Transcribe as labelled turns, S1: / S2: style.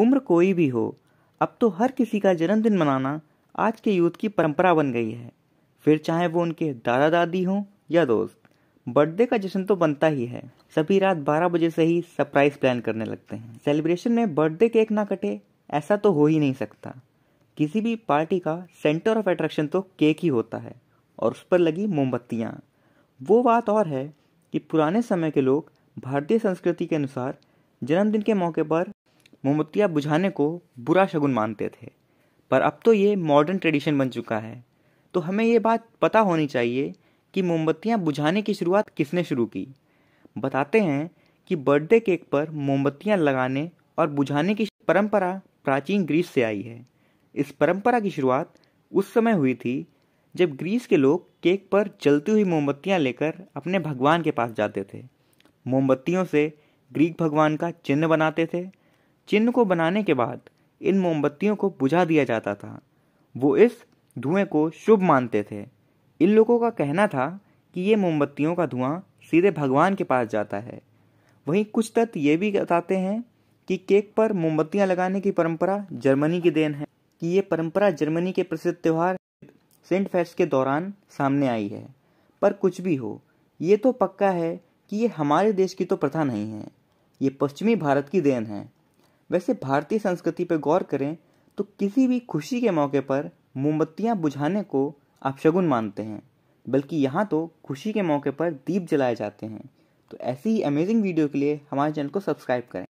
S1: उम्र कोई भी हो अब तो हर किसी का जन्मदिन मनाना आज के यूथ की परंपरा बन गई है फिर चाहे वो उनके दादा दादी हों या दोस्त बर्थडे का जश्न तो बनता ही है सभी रात 12 बजे से ही सरप्राइज प्लान करने लगते हैं सेलिब्रेशन में बर्थडे केक ना कटे ऐसा तो हो ही नहीं सकता किसी भी पार्टी का सेंटर ऑफ अट्रैक्शन तो केक ही होता है और उस पर लगी मोमबत्तियाँ वो बात और है कि पुराने समय के लोग भारतीय संस्कृति के अनुसार जन्मदिन के मौके पर मोमबत्तियाँ बुझाने को बुरा शगुन मानते थे पर अब तो ये मॉडर्न ट्रेडिशन बन चुका है तो हमें ये बात पता होनी चाहिए कि मोमबत्तियाँ बुझाने की शुरुआत किसने शुरू की बताते हैं कि बर्थडे केक पर मोमबत्तियाँ लगाने और बुझाने की परंपरा प्राचीन ग्रीस से आई है इस परंपरा की शुरुआत उस समय हुई थी जब ग्रीस के लोग केक पर जलती हुई मोमबत्तियाँ लेकर अपने भगवान के पास जाते थे मोमबत्तियों से ग्रीक भगवान का चिन्ह बनाते थे चिन्ह को बनाने के बाद इन मोमबत्तियों को बुझा दिया जाता था वो इस धुएं को शुभ मानते थे इन लोगों का कहना था कि ये मोमबत्तियों का धुआं सीधे भगवान के पास जाता है वहीं कुछ तत्व ये भी बताते हैं कि केक पर मोमबत्तियां लगाने की परंपरा जर्मनी की देन है कि ये परंपरा जर्मनी के प्रसिद्ध त्यौहार सेंट फेस्ट के दौरान सामने आई है पर कुछ भी हो ये तो पक्का है कि ये हमारे देश की तो प्रथा नहीं है ये पश्चिमी भारत की देन है वैसे भारतीय संस्कृति पर गौर करें तो किसी भी खुशी के मौके पर मोमबत्तियाँ बुझाने को आप शगुन मानते हैं बल्कि यहाँ तो खुशी के मौके पर दीप जलाए जाते हैं तो ऐसी ही अमेजिंग वीडियो के लिए हमारे चैनल को सब्सक्राइब करें